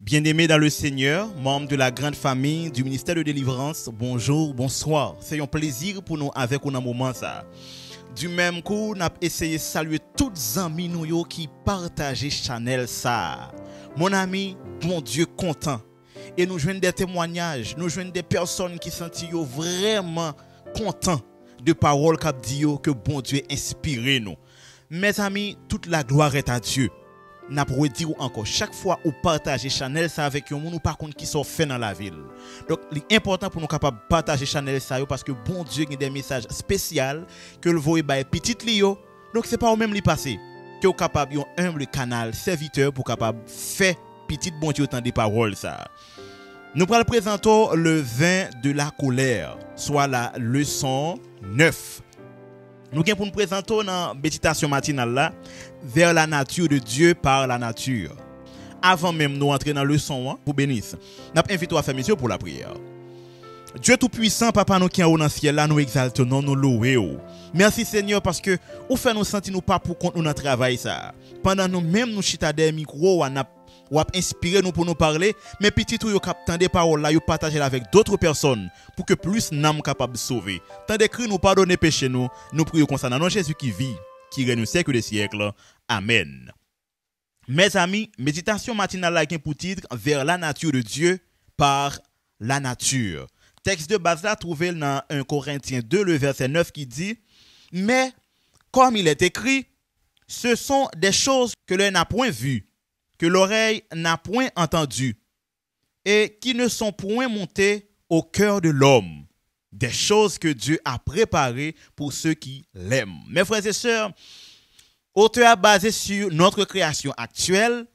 Bien-aimés dans le Seigneur, membres de la grande famille du ministère de délivrance, bonjour, bonsoir. C'est un plaisir pour nous avec un moment ça. Du même coup, nous a essayé de saluer toutes les amis qui partagent Chanel ça. Mon ami, mon Dieu content et nous jouons des témoignages, nous jouons des personnes qui sont vraiment contents de paroles qu'a dit que bon Dieu inspiré nous. Mes amis, toute la gloire est à Dieu. N'a pas dire encore, chaque fois ou partagez Chanel ça avec un monde ou par contre qui sont fait dans la ville. Donc, important pour nous capables de partager Chanel ça parce que bon Dieu a des messages spéciaux que le voyez par petit lio. Donc, c'est pas au même li passé. que capable un humble canal serviteur pour capable faire mi tit bon ti otan di parol sa. Nou pral prezento le vin de la koler, swa la leson 9. Nou gen pou nou prezento nan betitasyon matinal la, ver la natyur de Diyo par la natyur. Avan menm nou antre nan leson an, pou benis, nap envito a sa misyo pou la prier. Diyo tou pwisan, papa nou ken ou nan siel la, nou exalte non nou loue ou. Mersi senyor, paske ou fe nou senti nou pa pou kont nou nan travay sa. Pandan nou menm nou chitade mikro an ap, wap inspire nou pou nou parle, men pititou yo kap tende parola yo pataje la vek dotre person, pou ke plus nanm kapap souve. Tende kri nou pardonne peche nou, nou pri yo konsan nanon Jezu ki vi, ki renou sekou de siyekla. Amen. Mez ami, meditasyon matina la gen pou tidre ver la natyur de Diyo par la natyur. Tekst de bazla trouvel nan un korentien de le verse 9 ki di, me kom il et ekri, se son de chos ke le na pouen vi. que l'oreille n'a point entendu et qui ne sont point montés au cœur de l'homme, des choses que Dieu a préparées pour ceux qui l'aiment. Mes frères et sœurs, auteur basé sur notre création actuelle,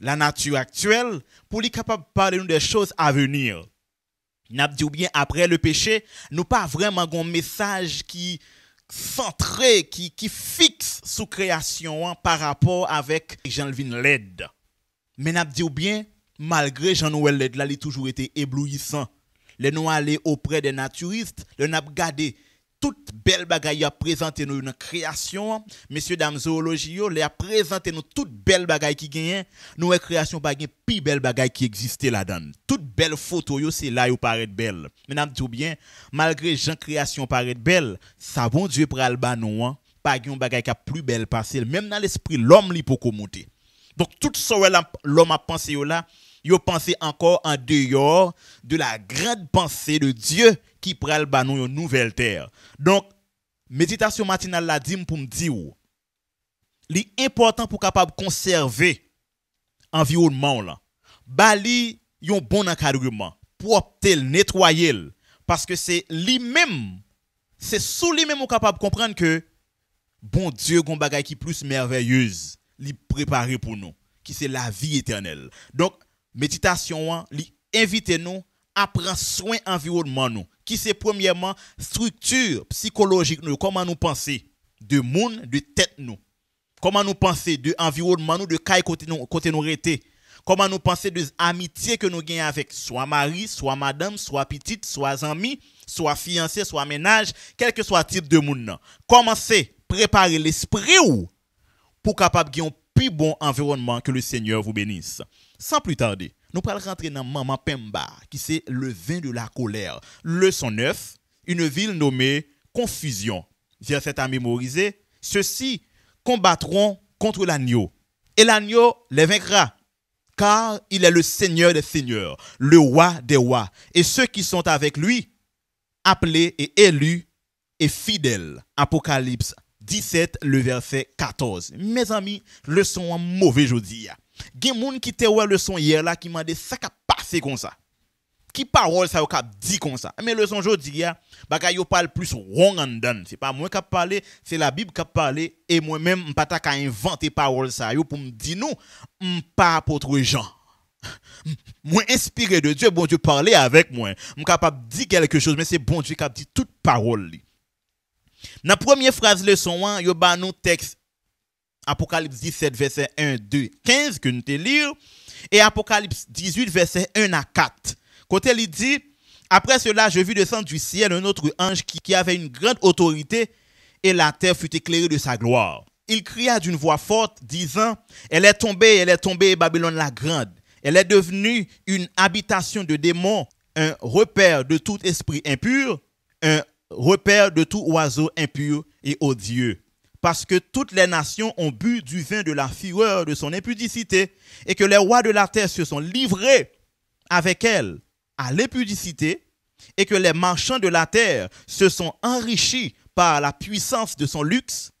la nature actuelle, pour lui capable de parler des choses à venir. N'a dit bien après le péché, nous pas vraiment un message qui centré, qui, qui fixe sous création hein, par rapport avec Jean-Levin Led. Mais n'a dit bien, malgré Jean-Noël Led, là, il a toujours été éblouissant. Les nous aller auprès des naturistes, les pas gardé toute belle bagaille a présenté nous une création. Messieurs, dames, zoologie, les a présenté nous toute belles bagaille qui gagne. Nous, une création pas plus belle bagaille qui existait là-dedans. Toute belle photo, c'est là où paraît belle. Mais n'a dit bien, malgré Jean création paraît belle, ça bon Dieu pour Alba nous, hein. pas une bagaille qui a plus belle passé. Même dans l'esprit, l'homme, il peut monter. Donc tout ce que l'homme a pensé là, il a pensé encore en dehors de la grande pensée de Dieu qui prend le nous une nouvelle terre. Donc méditation matinale la dit pour me dire l'important pour capable conserver environnement là. Bali bon encadrement, propre nettoyer parce que c'est lui-même c'est sous lui-même capable comprendre que bon Dieu gon bagaille qui plus merveilleuse li préparer pour nous, qui c'est la vie éternelle. Donc, méditation, hein, li invite nous à prendre soin environnement nous, qui c'est premièrement structure psychologique nous, comment nous penser de monde, de tête nous. Comment nous penser de environnement nous, de caille côté nous, côté nous Comment nous penser de amitié que nous gagnons avec soit mari, soit madame, soit petite, soit ami, soit fiancé, soit ménage, quel que soit type de monde. Commencez préparer l'esprit ou pour capable un plus bon environnement que le Seigneur vous bénisse. Sans plus tarder, nous allons rentrer dans Maman Pemba, qui c'est le vin de la colère. le son 9, une ville nommée Confusion. Verset à mémoriser. Ceux-ci combattront contre l'agneau. Et l'agneau les vaincra, car il est le Seigneur des Seigneurs, le roi des rois. Et ceux qui sont avec lui, appelés et élus et fidèles. Apocalypse 17, le verset 14. Mes amis, le son est mauvais aujourd'hui. Il y a des gens qui ont le son hier là qui m'ont dit ça qui a comme ça. Qui parole ça a dit comme ça. Mais le son aujourd'hui, il parle plus wrong and done. Ce n'est pas moi qui parle, c'est la Bible qui parle. Et moi-même, je n'ai pas inventé parole ça pour me dire non, je ne pas apôtre Jean. Moi inspiré de Dieu, bon Dieu parler avec moi. Je suis capable de dire quelque chose, mais c'est bon Dieu qui a dit toute parole. Li. Dans la première phrase leçon 1, yo a un texte Apocalypse 17 verset 1 2 15 que nous te lire et Apocalypse 18 verset 1 à 4. Côté il dit après cela, je vis descendre du ciel un autre ange qui, qui avait une grande autorité et la terre fut éclairée de sa gloire. Il cria d'une voix forte, disant, Elle est tombée, elle est tombée, Babylone la grande. Elle est devenue une habitation de démons, un repère de tout esprit impur, un repère de tout oiseau impur et odieux. Parce que toutes les nations ont bu du vin de la fureur de son impudicité, et que les rois de la terre se sont livrés avec elle à l'impudicité, et que les marchands de la terre se sont enrichis par la puissance de son luxe.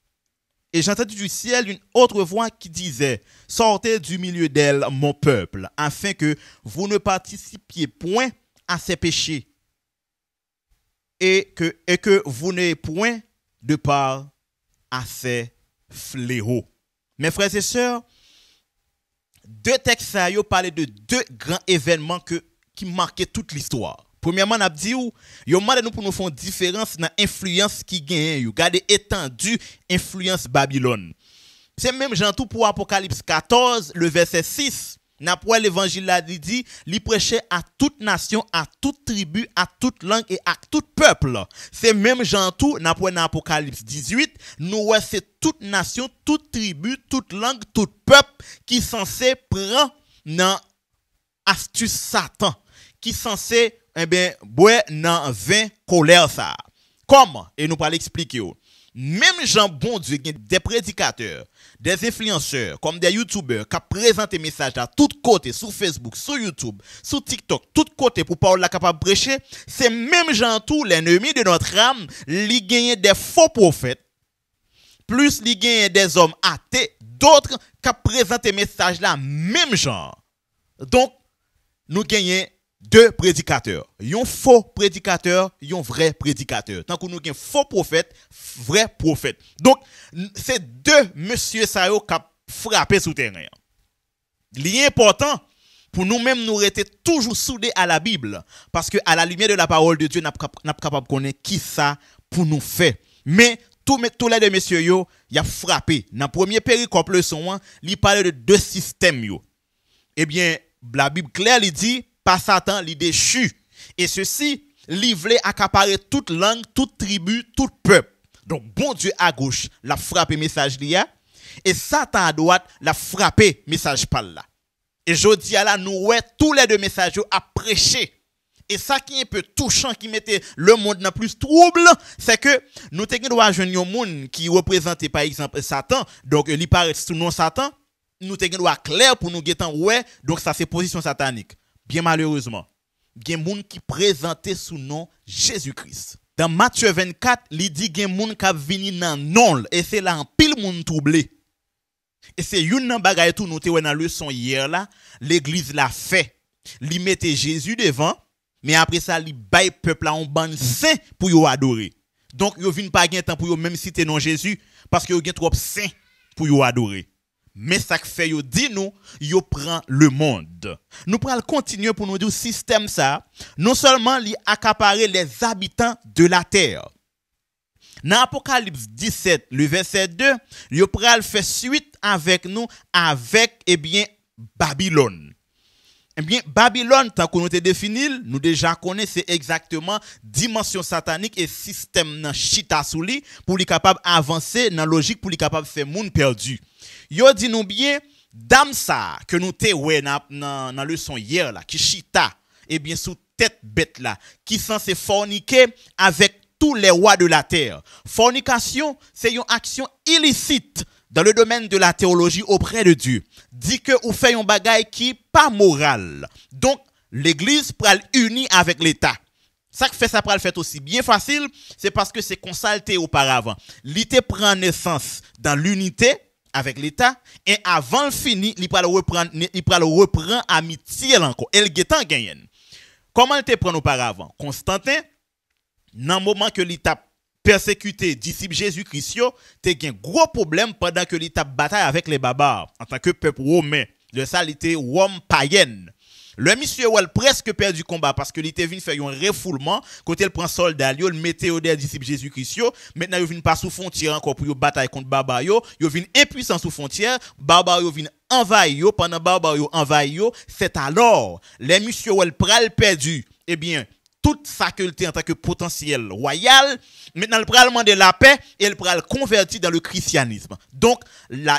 Et j'entendis du ciel une autre voix qui disait, Sortez du milieu d'elle, mon peuple, afin que vous ne participiez point à ses péchés et que, et que vous n'ayez point de part à ces fléaux. Mes frères et sœurs, deux textes à parlent de deux grands événements que, qui marquaient toute l'histoire. Premièrement, nous avons dit que nous pour nous font une différence dans l'influence qui gagne. Regardez étendue influence Babylone. C'est même Jean tout pour Apocalypse 14, le verset 6 n'après l'évangile dit, il prêchait à toute nation, à toute tribu, à toute langue et à tout peuple. C'est même Jean tout, n'a Apocalypse l'Apocalypse 18, nous ouais, c'est toute nation, toute tribu, toute langue, tout peuple qui est censé prendre dans astuce Satan, qui est censé, eh bien, boire dans colère ça. Comment? Et nous pas l'expliquer. Même gens Bon Dieu, des prédicateurs, des influenceurs, comme des youtubeurs qui présentent des messages à tous côtés, sur Facebook, sur YouTube, sur TikTok, tous côtés pour pas la capable de prêcher, c'est même Jean tout l'ennemi de notre âme, qui gagne des faux prophètes, plus qui des hommes athées, d'autres qui présentent des messages là, même genre. Donc, nous gagnons deux prédicateurs. Un faux prédicateur, un vrai prédicateur. Tant que nous avons faux prophète, vrai prophète. Donc, c'est deux messieurs qui ont frappé sous terrain. L'important pour nous-mêmes, nous rester toujours soudés à la Bible. Parce que à la lumière de la parole de Dieu, nous sommes capables de connaître qui ça pour nous faire. Mais tous les deux messieurs, yo, y frappé. Dans le premier périple, le son, hein, il de deux systèmes, Eh bien, la Bible claire, dit, par Satan, l'idée déchu. Et ceci, livré accaparer toute langue, toute tribu, tout peuple. Donc, bon Dieu à gauche, l'a frappé message l'IA. Et Satan à droite, l'a frappé message par là. Et je à la, nous, tous les deux messages à prêcher. Et ça qui est un peu touchant, qui mettait le monde dans plus trouble, c'est que nous avons un monde qui représente par exemple Satan, donc il paraît sous nom Satan, nous avons clair pour nous guetter ouais, donc ça c'est position satanique bien malheureusement, a moun qui présentait sous nom Jésus-Christ. Dans Matthieu 24, il dit les gens qui qui kap dans le nom et c'est là en pile moun troublé. Et c'est une nan bagay tout noté dans leçon hier l'église l'a fait. Il mettait Jésus devant, mais après ça mis le peuple en bande saint pour y adorer. Donc yo vinn pas de temps pour eux, même citer non Jésus parce que ont trop saint pour y adorer. Mais ce fait, dit nous, yo prend le monde. Nous prenons continuer pour nous dire système ça, non seulement il accaparer les habitants de la terre. Dans Apocalypse 17, le verset 2, il fait suite avec nous, avec, eh bien, Babylone. Eh bien, Babylone, tant qu'on nous défini, nous déjà connaissons exactement dimension satanique et système nan chita pour capable avancer dans logique pour lui capable faire monde perdu. Yo dit nous bien dame ça que nous te dans la leçon hier là qui chita eh bien sous tête bête là qui censé forniquer avec tous les rois de la terre. Fornication, c'est une action illicite dans le domaine de la théologie auprès de Dieu, dit que ou fait un bagage qui pas moral. Donc, l'église pral unie avec l'État. Ça fait ça pral fait aussi bien facile, c'est parce que c'est consulté auparavant. L'ité prend naissance dans l'unité avec l'État, et avant le fini, il pral reprendre, il pral reprendre amitié encore. El Comment il prend auparavant? Constantin, dans le moment que l'État Persécuté disciple Jésus-Christ, c'est un gros problème pendant que l'étape bataille avec les barbares en tant que peuple romain. De ça, était Rome païenne. Le monsieur Well presque perdu combat parce que était venu faire un refoulement côté le prend soldat le mettait au des disciples Jésus-Christ maintenant il vient pas sous frontière encore pour bataille contre barbares il vient impuissant sous frontière barbares vient envahir pendant barbares envahir c'est alors les monsieur Well pral perdu eh bien toute faculté en tant que potentiel royal. Maintenant, le monde de la paix et le converti dans le christianisme. Donc, la,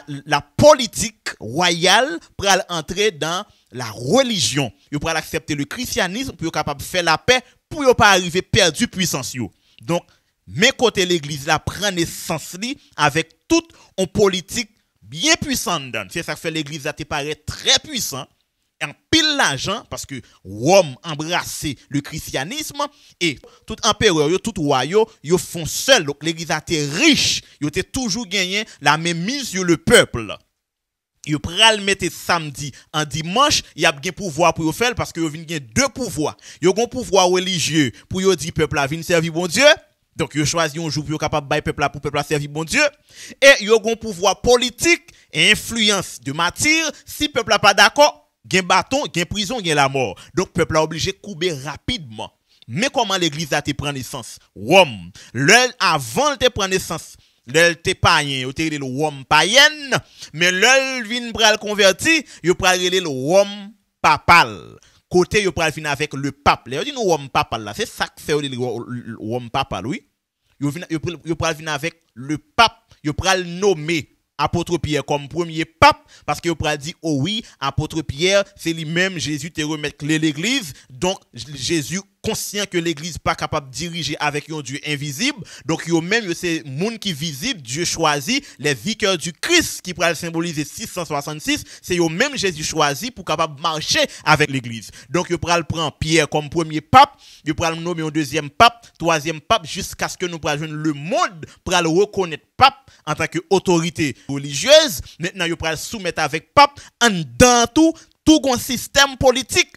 politique royale prend entrer dans la religion. Elle prend accepter le christianisme pour être capable de faire la paix pour ne pas arriver perdu puissance. Donc, mes côtés, l'église là prend naissance avec toute une politique bien puissante. C'est ça que fait l'église a te paraît très puissant en pile l'argent parce que Rome embrassait le christianisme et tout empereur, tout royaume, ils font seul. Donc l'église était riche, ils était toujours gagné la même mise sur le peuple. Ils pral mettre samedi en dimanche, il y a bien pouvoir pour faire parce que y gagné deux pouvoirs. a un pouvoir religieux pour yo dire peuple a servi servir bon Dieu. Donc, ils choisi un jour pour capable de peuple pour peuple servir bon Dieu. Et ils ont un pouvoir politique et influence de matière. Si peuple n'est pas d'accord, un bâton, une prison, a la mort. Donc, peuple a obligé de couper rapidement. Mais comment l'église a te pris naissance? Rome. avant de prendre naissance, l'el te païen, ou te le Rome païenne, mais l'homme vient pral convertir, yo pral le Rome papal. Côté il pral fin avec le pape. Les dit nous Rome papal là, c'est ça que fait le Rome papal, oui. Yo, yo pral fin avec le pape, yo le nommer apôtre Pierre comme premier pape, parce qu'il a dit, oh oui, apôtre Pierre, c'est lui-même Jésus qui remettre l'église, donc Jésus conscient que l'église pas capable de diriger avec un Dieu invisible. Donc, yo même, ces monde qui visible, Dieu choisi, les vicaires du Christ qui pourraient symboliser 666, c'est yo même Jésus choisi pour capable marcher avec l'église. Donc, yo pral prendre Pierre comme premier pape, yo pral nommer un deuxième pape, troisième pape, jusqu'à ce que nous prenions le monde pour reconnaître pape en tant qu'autorité religieuse. Maintenant, yo pral soumettre avec pape, en dans tout, tout système politique.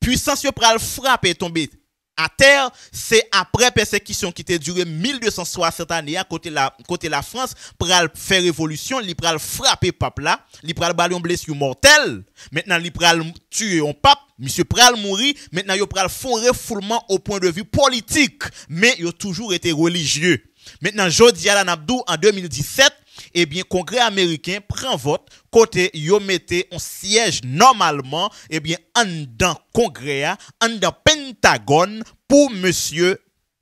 Puissance yo frappe frapper tomber à terre, c'est après persécution qui était duré 1260 années à côté la côté la France pral faire révolution, pour pral frapper pape là, pour pral un blessure mortel, Maintenant li pral tuer un pape, monsieur pral mourir, maintenant yo pral font refoulement au point de vue politique, mais a toujours été religieux. Maintenant Jodi la Abdou en 2017 eh bien, Congrès américain prend vote, côté, yo mettez un siège normalement, eh bien, en dans Congrès, en dans pour monsieur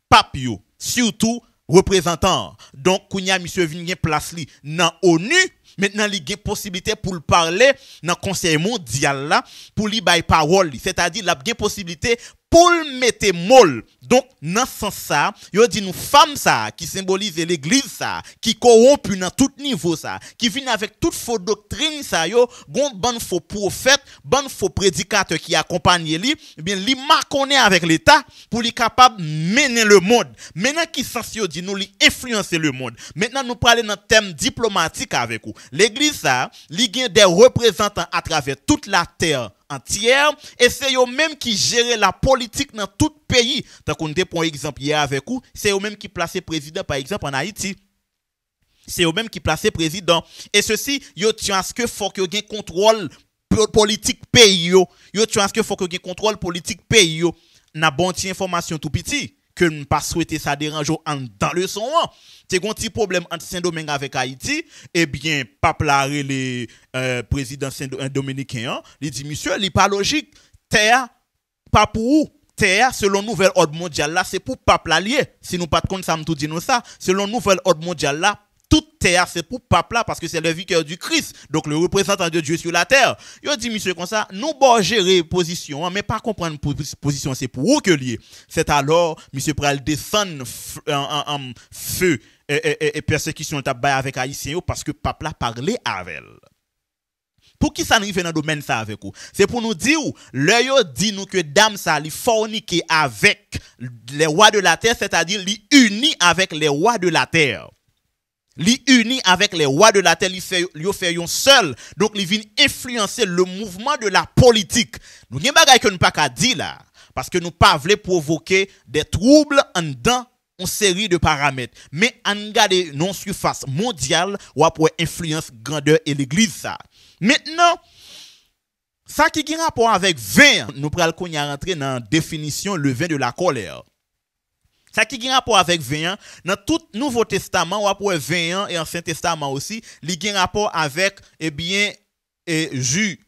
Papio, surtout représentant. Donc y monsieur vient place li dans ONU, maintenant il y a possibilité pour le parler dans le Conseil mondial pour lui parole, c'est-à-dire il a possibilité pour mettre molle. Donc, dans ce sens ça, yo dit nous femmes ça, qui symbolise l'église ça, qui corrompt dans tout niveau ça, qui vient avec toute faux doctrine ça, yo, gon bon faux prophète, bon faux prédicateur qui accompagne lui, eh bien, li marconné avec l'État pour lui capable mener le monde. Maintenant, qui sens dit nous li influencer le monde. Maintenant, nous parlons d'un thème diplomatique avec vous. L'église ça, li des représentants à travers toute la terre et c'est eux-mêmes qui gèrent la politique dans tout pays. Tant qu'on prend exemple avec vous, c'est eux-mêmes qui placent président par exemple en Haïti. C'est eux-mêmes qui placent président. Et ceci, yo tient à que faut que contrôle politique pays yo. Yo que faut que contrôle politique pays yo. N'a bon information tout petit que ne pas souhaiter ça dérange dans le son. C'est un petit problème entre Saint-Domingue avec Haïti. Eh bien, pape l'a le euh, président Saint-Dominicain. Euh, hein. Il dit, monsieur, il n'est pas logique. Terre, pas pour Terre, selon nouvel ordre mondial là, c'est pour pape l'allié. Si nous pas de compte, ça me tout dit nous ça. Selon nouvel ordre mondial là, toute terre, c'est pour papla là, parce que c'est le vicaire du Christ, donc le représentant de Dieu sur la terre. Il dit, monsieur, comme ça, nous, bon, gérer position, hein, mais pas comprendre position, c'est pour vous que lié. C'est alors, monsieur, pour descendre en, feu et, persécution avec Haïtien, parce que papla là parlait avec elle. Pour qui ça arrive dans le domaine ça avec vous C'est pour nous dire, l'œil dit nous que dame ça li avec les rois de la terre, c'est-à-dire li unit avec les rois de la terre. Li unis avec les rois de la terre, li fait, fait seul. Donc, li viennent influencer le mouvement de la politique. Nous n'y a que nous pas qu'à dire là. Parce que nous pas voulons provoquer des troubles en dedans une série de paramètres. Mais en garder non surface mondiale, ou pour influence grandeur et l'église ça. Maintenant, ça qui a rapport avec vin, nous prenons le rentrer dans la définition le vin de la colère. Ça qui a rapport avec 20 dans tout Nouveau Testament, ou après 20 ans et Ancien Testament aussi, il a rapport avec, eh bien, eh, jus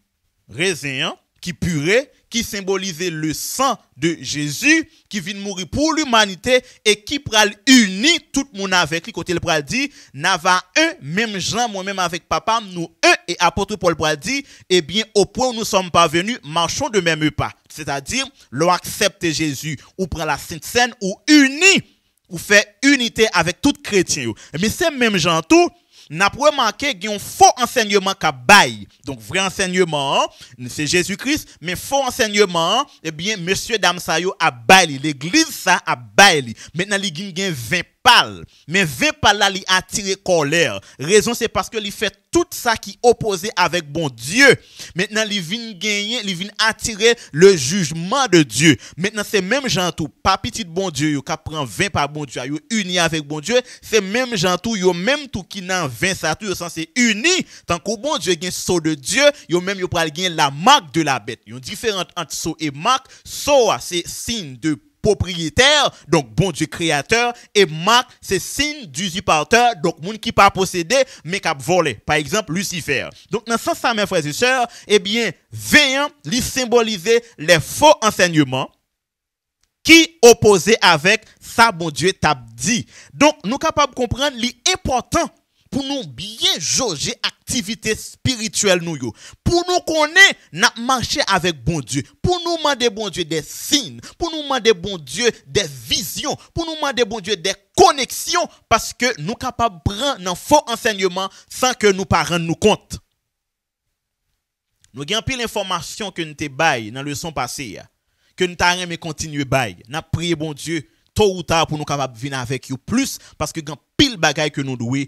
raisin qui purée qui symbolisait le sang de Jésus, qui vient mourir pour l'humanité et qui pral unit tout le monde avec lui. Côté le pral dit, Nava un, même Jean, moi-même avec papa, nous un, et apôtre Paul pral dit, eh bien, au point où nous sommes parvenus, marchons de même pas. C'est-à-dire, l'on accepte Jésus, ou prend la Sainte Seine, ou unit, ou fait unité avec tout chrétien. Mais c'est même Jean tout, n'a pas remarqué qu'il y a un faux enseignement qui bail. Donc, vrai enseignement, c'est Jésus-Christ, mais faux enseignement, eh bien, monsieur, dame, ça, a bail. L'église, ça, a bail. Maintenant, il y a 20 mais 20 pas là, il attire colère. Raison, c'est parce que il fait tout ça qui opposé avec bon Dieu. Maintenant, il vient gagner, attirer le jugement de Dieu. Maintenant, c'est même gens tout, pas petit bon Dieu, qui prend 20 par bon Dieu, unis uni avec bon Dieu, c'est même gens tout, même tout qui n'en 20 ça tout, sens c'est uni, tant qu'au bon Dieu un saut de Dieu, yo même a même la marque de la bête. une différente entre saut et marque. Saut, c'est signe de propriétaire, donc bon Dieu créateur, et marque, c'est signe d'usurpateur, donc monde qui pas possédé, mais qui a volé. Par exemple, Lucifer. Donc, dans ce sens, mes frères et sœurs, eh bien, veillant, lui symboliser les faux enseignements qui opposés avec ça, bon Dieu, t'a dit. Donc, nous capables de comprendre l'important pour nous bien jauger activité spirituelle nous Pour nous connaître, n'a marché avec bon Dieu. Pour nous demander bon Dieu des signes, pour nous demander bon Dieu des visions, pour nous demander bon Dieu des connexions parce que nous capables de prendre un faux enseignement sans que nous parents nous compte. Nous avons pile l'information que nous avons dans le leçon passé que nous avons continuer bail. N'a prié bon Dieu tôt ou tard pour nous capables venir avec vous plus parce que avons pile bagaille que nous devons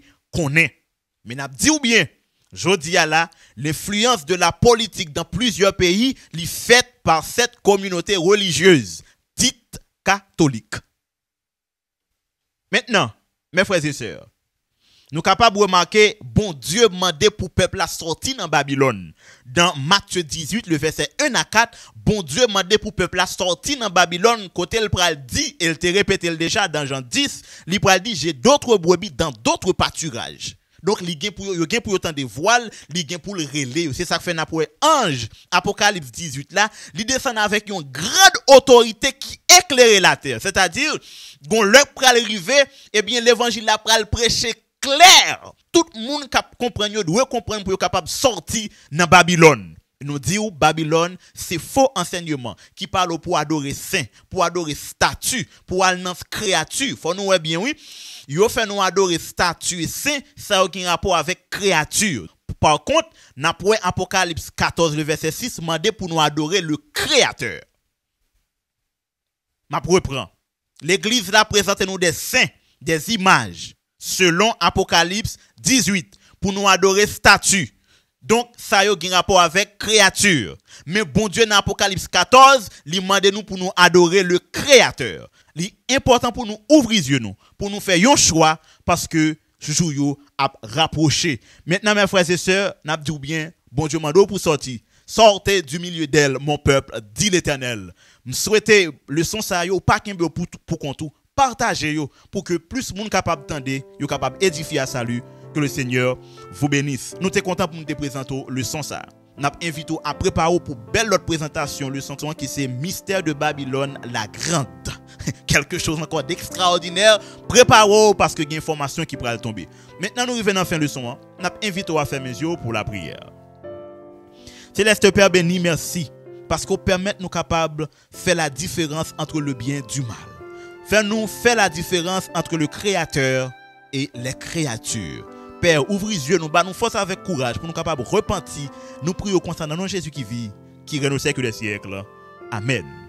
mais n'a dit ou bien, jodi à là, l'influence de la politique dans plusieurs pays les faite par cette communauté religieuse dite catholique. Maintenant, mes frères et sœurs, nous capables de remarquer, bon Dieu demandé pour peuple la sortir dans Babylone. Dans Matthieu 18, le verset 1 à 4, bon Dieu demandé pour peuple la sortir dans Babylone, côté le pral dit, et il te répétait déjà dans Jean 10, il pral dit, j'ai d'autres brebis dans d'autres pâturages. Donc, il y a pour autant de voiles, il y a pour le relais. C'est ça que fait Napoléon. Ange, Apocalypse 18 là, il descend avec une grande autorité qui éclairait la terre. C'est-à-dire, quand l'heure pral arriver, et eh bien, l'évangile là pral prêcher clair. Tout le monde comprend, doit comprendre pour être capable de sortir dans Babylone. Nous disons Babylone, c'est faux enseignement qui parle pour adorer saint, pour adorer statue, pour adorer créature. Faut nous bien oui. Yo fait nous adorer statue et saint, ça a aucun rapport avec créature. Par contre, dans l'Apocalypse 14 le verset 6 mandé pour nous adorer le créateur. M'a reprends. L'église là présente nous des saints, des images selon Apocalypse 18 pour nous adorer statue. Donc, ça a un rapport avec créature. Mais bon Dieu, dans Apocalypse 14, il demande nous pour nous adorer le Créateur. Il est important pour nous ouvrir les yeux, pour nous faire un choix, parce que jour a rapproché. Maintenant, mes frères et sœurs, n'a dit bien, bon Dieu, mando pour sortir. Sortez du milieu d'elle, mon peuple, dit l'Éternel. Je souhaite le son ça yo, pas pour, pour contour, partagez pour que plus de monde capable d'entendre, yo capable édifier à salut. Que le Seigneur vous bénisse. Nous sommes contents pour nous présenter le son ça. Nous invitons à préparer pour belle autre présentation le son qui c'est Mystère de Babylone la Grande. Quelque chose encore d'extraordinaire. Préparez-vous parce que y a une information qui pourrait tomber. Maintenant, nous revenons à la fin de son. Hein. Nous invitons à faire mes yeux pour la prière. Céleste Père béni, merci parce qu'on permet nous capables de faire la différence entre le bien et du mal. Fais-nous faire la différence entre le Créateur et les créatures. Père, ouvre les yeux, nous battons nous force avec courage pour nous capables de repentir. Nous prions au concernant Jésus qui vit, qui règne au siècle des siècles. Amen.